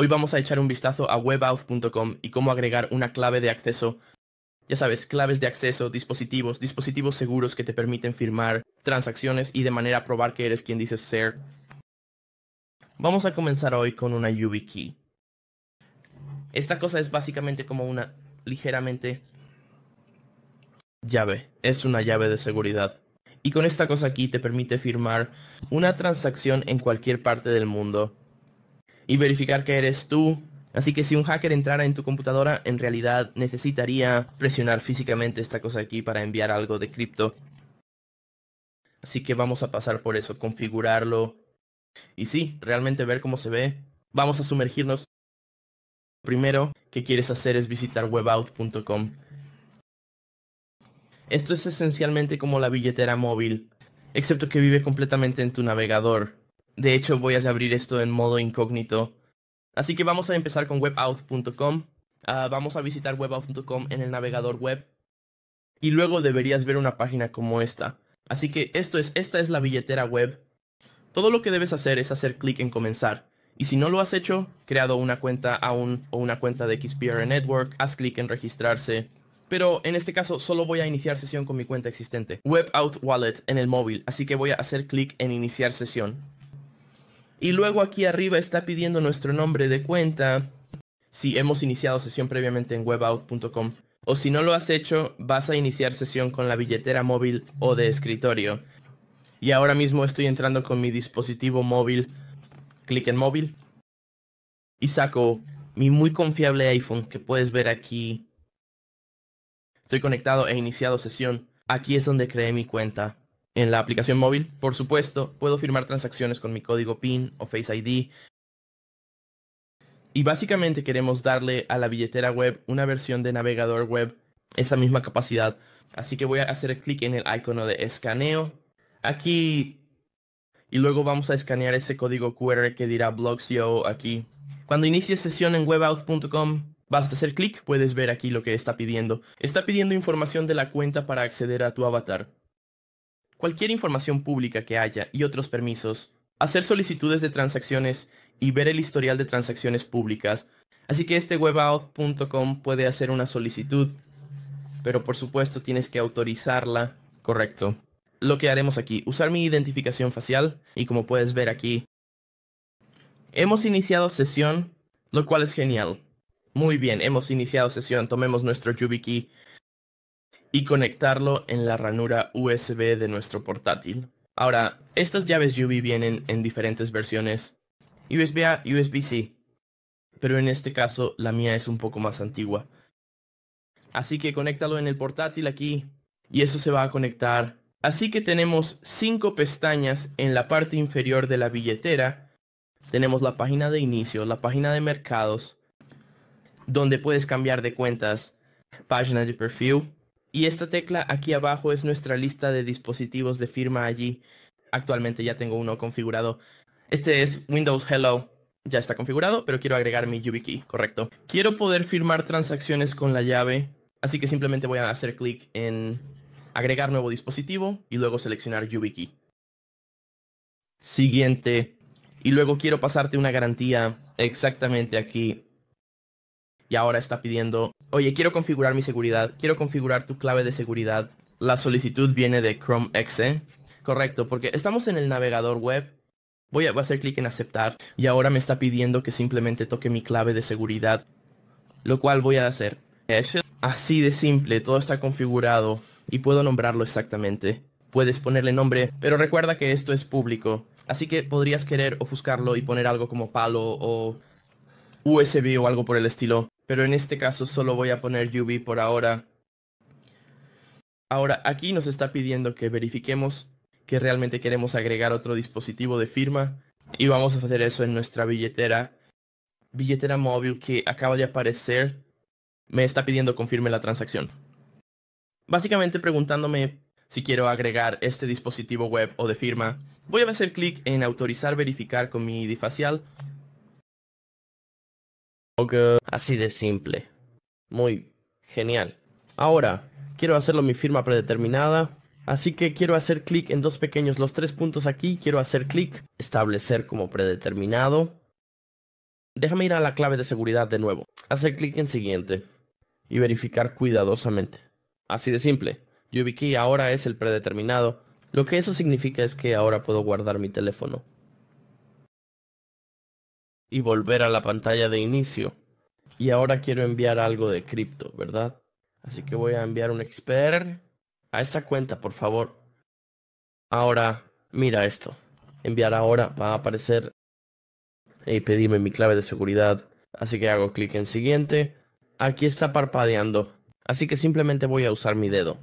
Hoy vamos a echar un vistazo a webauth.com y cómo agregar una clave de acceso. Ya sabes, claves de acceso, dispositivos, dispositivos seguros que te permiten firmar transacciones y de manera probar que eres quien dices ser. Vamos a comenzar hoy con una YubiKey. Esta cosa es básicamente como una ligeramente llave. Es una llave de seguridad. Y con esta cosa aquí te permite firmar una transacción en cualquier parte del mundo y verificar que eres tú. Así que si un hacker entrara en tu computadora, en realidad necesitaría presionar físicamente esta cosa aquí para enviar algo de cripto. Así que vamos a pasar por eso, configurarlo. Y sí, realmente ver cómo se ve. Vamos a sumergirnos. Lo Primero que quieres hacer es visitar webout.com. Esto es esencialmente como la billetera móvil, excepto que vive completamente en tu navegador. De hecho, voy a abrir esto en modo incógnito. Así que vamos a empezar con webout.com. Ah, vamos a visitar webout.com en el navegador web. Y luego deberías ver una página como esta. Así que esto es, esta es la billetera web. Todo lo que debes hacer es hacer clic en comenzar. Y si no lo has hecho, creado una cuenta aún o una cuenta de XPR Network, haz clic en registrarse. Pero en este caso solo voy a iniciar sesión con mi cuenta existente. Web Wallet en el móvil, así que voy a hacer clic en iniciar sesión. Y luego aquí arriba está pidiendo nuestro nombre de cuenta si hemos iniciado sesión previamente en webout.com. O si no lo has hecho, vas a iniciar sesión con la billetera móvil o de escritorio. Y ahora mismo estoy entrando con mi dispositivo móvil, clic en móvil, y saco mi muy confiable iPhone que puedes ver aquí. Estoy conectado e iniciado sesión. Aquí es donde creé mi cuenta. En la aplicación móvil, por supuesto, puedo firmar transacciones con mi código PIN o Face ID. Y básicamente queremos darle a la billetera web una versión de navegador web esa misma capacidad. Así que voy a hacer clic en el icono de escaneo. Aquí. Y luego vamos a escanear ese código QR que dirá Blogs.io e aquí. Cuando inicies sesión en webauth.com, basta hacer clic, puedes ver aquí lo que está pidiendo. Está pidiendo información de la cuenta para acceder a tu avatar cualquier información pública que haya y otros permisos, hacer solicitudes de transacciones y ver el historial de transacciones públicas. Así que este webout.com puede hacer una solicitud, pero por supuesto tienes que autorizarla. Correcto. Lo que haremos aquí, usar mi identificación facial y como puedes ver aquí, hemos iniciado sesión, lo cual es genial. Muy bien, hemos iniciado sesión. Tomemos nuestro YubiKey y conectarlo en la ranura USB de nuestro portátil. Ahora, estas llaves UV vienen en diferentes versiones USB-A, USB-C, pero en este caso la mía es un poco más antigua. Así que conéctalo en el portátil aquí y eso se va a conectar. Así que tenemos cinco pestañas en la parte inferior de la billetera. Tenemos la página de inicio, la página de mercados, donde puedes cambiar de cuentas, página de perfil, y esta tecla aquí abajo es nuestra lista de dispositivos de firma allí. Actualmente ya tengo uno configurado. Este es Windows Hello. Ya está configurado, pero quiero agregar mi YubiKey, correcto. Quiero poder firmar transacciones con la llave, así que simplemente voy a hacer clic en agregar nuevo dispositivo y luego seleccionar YubiKey. Siguiente. Y luego quiero pasarte una garantía exactamente aquí y ahora está pidiendo, oye, quiero configurar mi seguridad, quiero configurar tu clave de seguridad. La solicitud viene de Chrome Exe. ¿eh?". Correcto, porque estamos en el navegador web. Voy a, voy a hacer clic en aceptar y ahora me está pidiendo que simplemente toque mi clave de seguridad, lo cual voy a hacer. Así de simple, todo está configurado y puedo nombrarlo exactamente. Puedes ponerle nombre, pero recuerda que esto es público, así que podrías querer ofuscarlo y poner algo como palo o USB o algo por el estilo pero en este caso solo voy a poner UV por ahora. Ahora, aquí nos está pidiendo que verifiquemos que realmente queremos agregar otro dispositivo de firma y vamos a hacer eso en nuestra billetera, billetera móvil que acaba de aparecer. Me está pidiendo confirme la transacción. Básicamente preguntándome si quiero agregar este dispositivo web o de firma. Voy a hacer clic en autorizar verificar con mi ID facial Así de simple. Muy genial. Ahora, quiero hacerlo mi firma predeterminada. Así que quiero hacer clic en dos pequeños, los tres puntos aquí. Quiero hacer clic, establecer como predeterminado. Déjame ir a la clave de seguridad de nuevo. Hacer clic en siguiente y verificar cuidadosamente. Así de simple. YubiKey ahora es el predeterminado. Lo que eso significa es que ahora puedo guardar mi teléfono y volver a la pantalla de inicio. Y ahora quiero enviar algo de cripto, ¿verdad? Así que voy a enviar un expert a esta cuenta, por favor. Ahora, mira esto. Enviar ahora va a aparecer y pedirme mi clave de seguridad. Así que hago clic en siguiente. Aquí está parpadeando. Así que simplemente voy a usar mi dedo.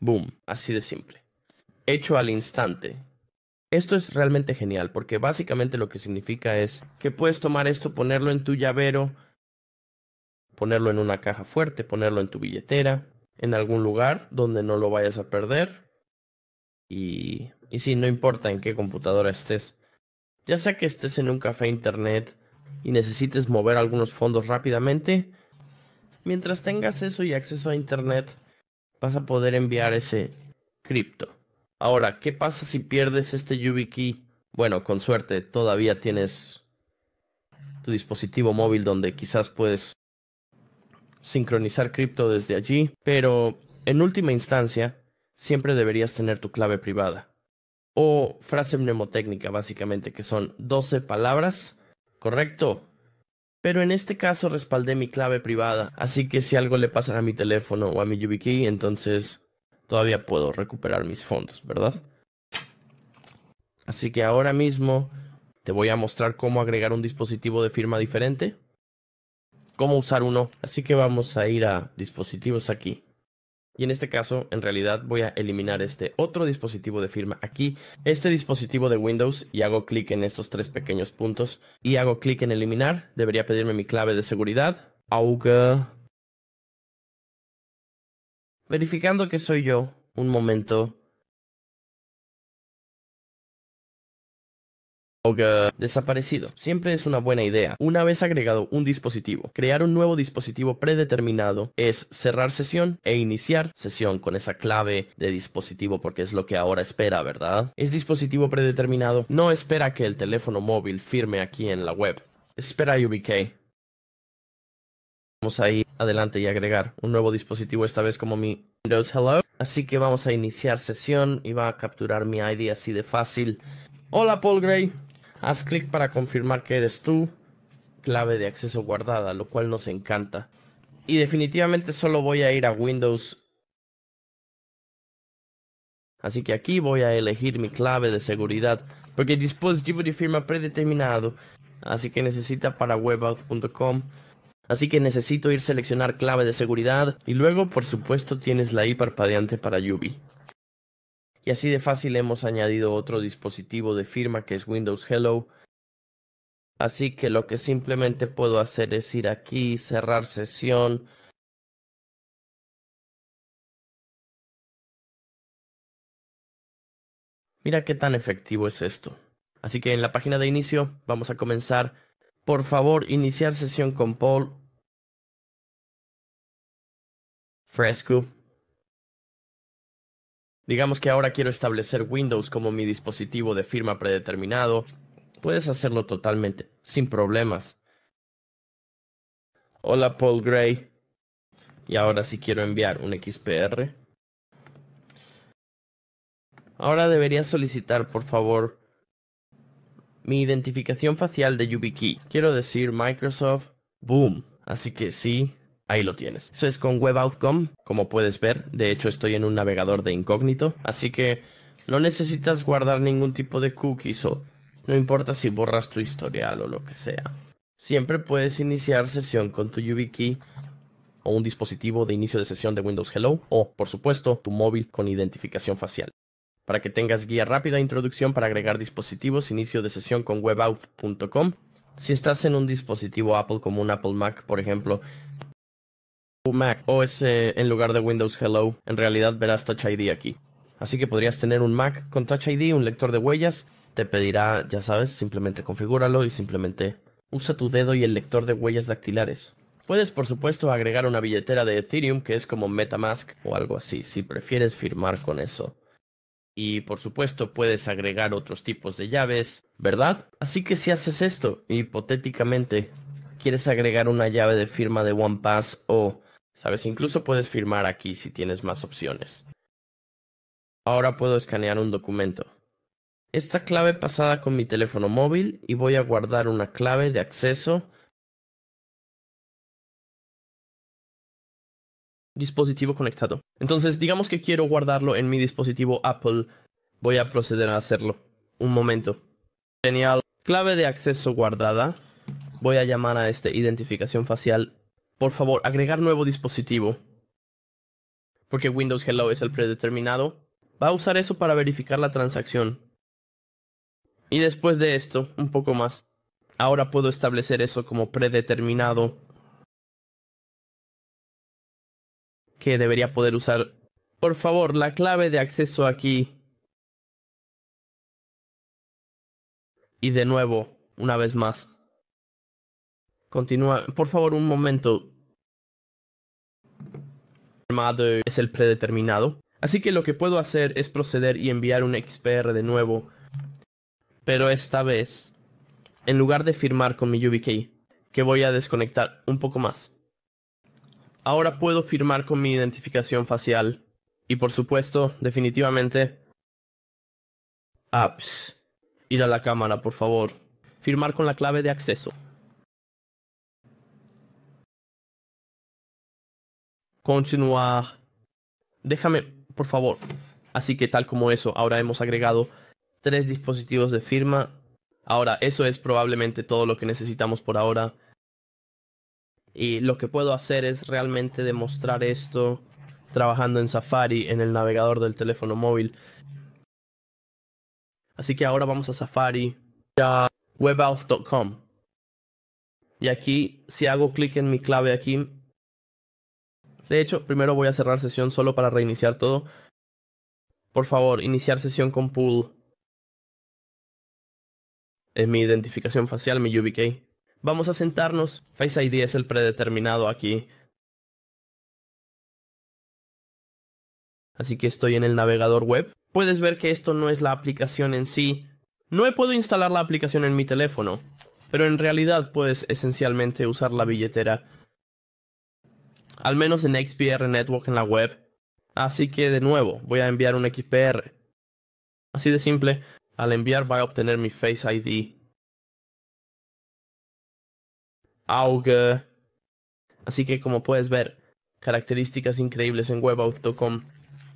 Boom, así de simple. Hecho al instante. Esto es realmente genial porque básicamente lo que significa es que puedes tomar esto, ponerlo en tu llavero, ponerlo en una caja fuerte, ponerlo en tu billetera, en algún lugar donde no lo vayas a perder. Y, y si no importa en qué computadora estés. Ya sea que estés en un café internet y necesites mover algunos fondos rápidamente, mientras tengas eso y acceso a internet, vas a poder enviar ese cripto. Ahora, ¿qué pasa si pierdes este YubiKey? Bueno, con suerte, todavía tienes tu dispositivo móvil donde quizás puedes sincronizar cripto desde allí, pero en última instancia, siempre deberías tener tu clave privada. O frase mnemotécnica, básicamente, que son 12 palabras. Correcto. Pero en este caso respaldé mi clave privada, así que si algo le pasa a mi teléfono o a mi YubiKey, entonces todavía puedo recuperar mis fondos, ¿verdad? Así que ahora mismo te voy a mostrar cómo agregar un dispositivo de firma diferente, cómo usar uno. Así que vamos a ir a dispositivos aquí. Y en este caso, en realidad voy a eliminar este otro dispositivo de firma aquí, este dispositivo de Windows, y hago clic en estos tres pequeños puntos y hago clic en eliminar. Debería pedirme mi clave de seguridad, Aunque Verificando que soy yo. Un momento. Desaparecido. Siempre es una buena idea. Una vez agregado un dispositivo, crear un nuevo dispositivo predeterminado es cerrar sesión e iniciar sesión con esa clave de dispositivo porque es lo que ahora espera, ¿verdad? Es dispositivo predeterminado. No espera que el teléfono móvil firme aquí en la web. Espera UBK. Vamos a ir adelante y agregar un nuevo dispositivo, esta vez como mi Windows Hello. Así que vamos a iniciar sesión y va a capturar mi ID así de fácil. Hola Paul Gray. Haz clic para confirmar que eres tú. Clave de acceso guardada, lo cual nos encanta. Y definitivamente solo voy a ir a Windows. Así que aquí voy a elegir mi clave de seguridad, porque dispositivo de firma predeterminado, así que necesita para webauth.com. Así que necesito ir a seleccionar clave de seguridad y luego por supuesto tienes la I parpadeante para Yubi. Y así de fácil hemos añadido otro dispositivo de firma que es Windows Hello. Así que lo que simplemente puedo hacer es ir aquí, cerrar sesión, Mira qué tan efectivo es esto. Así que en la página de inicio vamos a comenzar por favor, iniciar sesión con Paul Fresco. Digamos que ahora quiero establecer Windows como mi dispositivo de firma predeterminado. Puedes hacerlo totalmente, sin problemas. Hola Paul Gray. Y ahora sí quiero enviar un XPR. Ahora debería solicitar, por favor, mi identificación facial de YubiKey. Quiero decir Microsoft Boom. Así que sí, ahí lo tienes. Eso es con Web como puedes ver. De hecho, estoy en un navegador de incógnito. Así que no necesitas guardar ningún tipo de cookies o no importa si borras tu historial o lo que sea. Siempre puedes iniciar sesión con tu YubiKey o un dispositivo de inicio de sesión de Windows Hello o, por supuesto, tu móvil con identificación facial para que tengas guía rápida, e introducción para agregar dispositivos, inicio de sesión con webauth.com. Si estás en un dispositivo Apple como un Apple Mac, por ejemplo, Mac OS en lugar de Windows Hello, en realidad verás Touch ID aquí. Así que podrías tener un Mac con Touch ID, un lector de huellas, te pedirá, ya sabes, simplemente configúralo y simplemente usa tu dedo y el lector de huellas dactilares. Puedes, por supuesto, agregar una billetera de Ethereum que es como MetaMask o algo así, si prefieres firmar con eso y por supuesto puedes agregar otros tipos de llaves, ¿verdad? Así que si haces esto, hipotéticamente, quieres agregar una llave de firma de OnePass o, sabes, incluso puedes firmar aquí si tienes más opciones. Ahora puedo escanear un documento. Esta clave pasada con mi teléfono móvil y voy a guardar una clave de acceso dispositivo conectado. Entonces, digamos que quiero guardarlo en mi dispositivo Apple. Voy a proceder a hacerlo. Un momento. Genial. Clave de acceso guardada. Voy a llamar a este identificación facial. Por favor, agregar nuevo dispositivo. Porque Windows Hello es el predeterminado. Va a usar eso para verificar la transacción. Y después de esto, un poco más. Ahora puedo establecer eso como predeterminado que debería poder usar. Por favor, la clave de acceso aquí. Y de nuevo, una vez más. Continúa. Por favor, un momento. Es el predeterminado. Así que lo que puedo hacer es proceder y enviar un XPR de nuevo. Pero esta vez, en lugar de firmar con mi YubiKey, que voy a desconectar un poco más. Ahora puedo firmar con mi identificación facial. Y por supuesto, definitivamente... Apps. Ah, Ir a la cámara, por favor. Firmar con la clave de acceso. Continuar. Déjame, por favor. Así que tal como eso, ahora hemos agregado tres dispositivos de firma. Ahora, eso es probablemente todo lo que necesitamos por ahora. Y lo que puedo hacer es realmente demostrar esto trabajando en Safari, en el navegador del teléfono móvil. Así que ahora vamos a Safari, a webauth.com. Y aquí, si hago clic en mi clave aquí, de hecho, primero voy a cerrar sesión solo para reiniciar todo. Por favor, iniciar sesión con pool. Es mi identificación facial, mi UBK. Vamos a sentarnos. Face ID es el predeterminado aquí. Así que estoy en el navegador web. Puedes ver que esto no es la aplicación en sí. No he podido instalar la aplicación en mi teléfono, pero en realidad puedes esencialmente usar la billetera. Al menos en XPR Network en la web. Así que de nuevo, voy a enviar un XPR. Así de simple, al enviar va a obtener mi Face ID auge. Así que como puedes ver, características increíbles en webauth.com.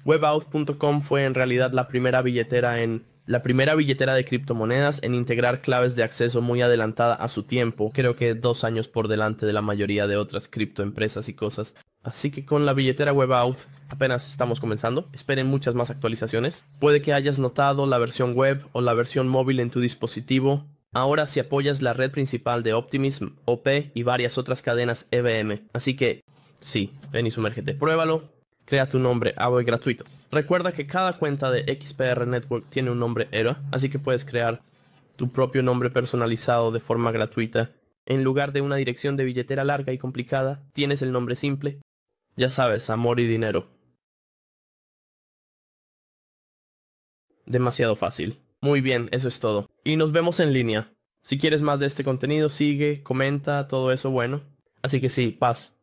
Webauth.com fue en realidad la primera billetera en la primera billetera de criptomonedas en integrar claves de acceso muy adelantada a su tiempo, creo que dos años por delante de la mayoría de otras criptoempresas y cosas. Así que con la billetera WebAuth apenas estamos comenzando, esperen muchas más actualizaciones. Puede que hayas notado la versión web o la versión móvil en tu dispositivo Ahora si apoyas la red principal de Optimism, OP y varias otras cadenas EVM. Así que, sí, ven y sumérgete. Pruébalo, crea tu nombre ah, y gratuito. Recuerda que cada cuenta de XPR Network tiene un nombre ERA, así que puedes crear tu propio nombre personalizado de forma gratuita. En lugar de una dirección de billetera larga y complicada, tienes el nombre simple. Ya sabes, amor y dinero. Demasiado fácil. Muy bien, eso es todo. Y nos vemos en línea. Si quieres más de este contenido, sigue, comenta, todo eso bueno. Así que sí, paz.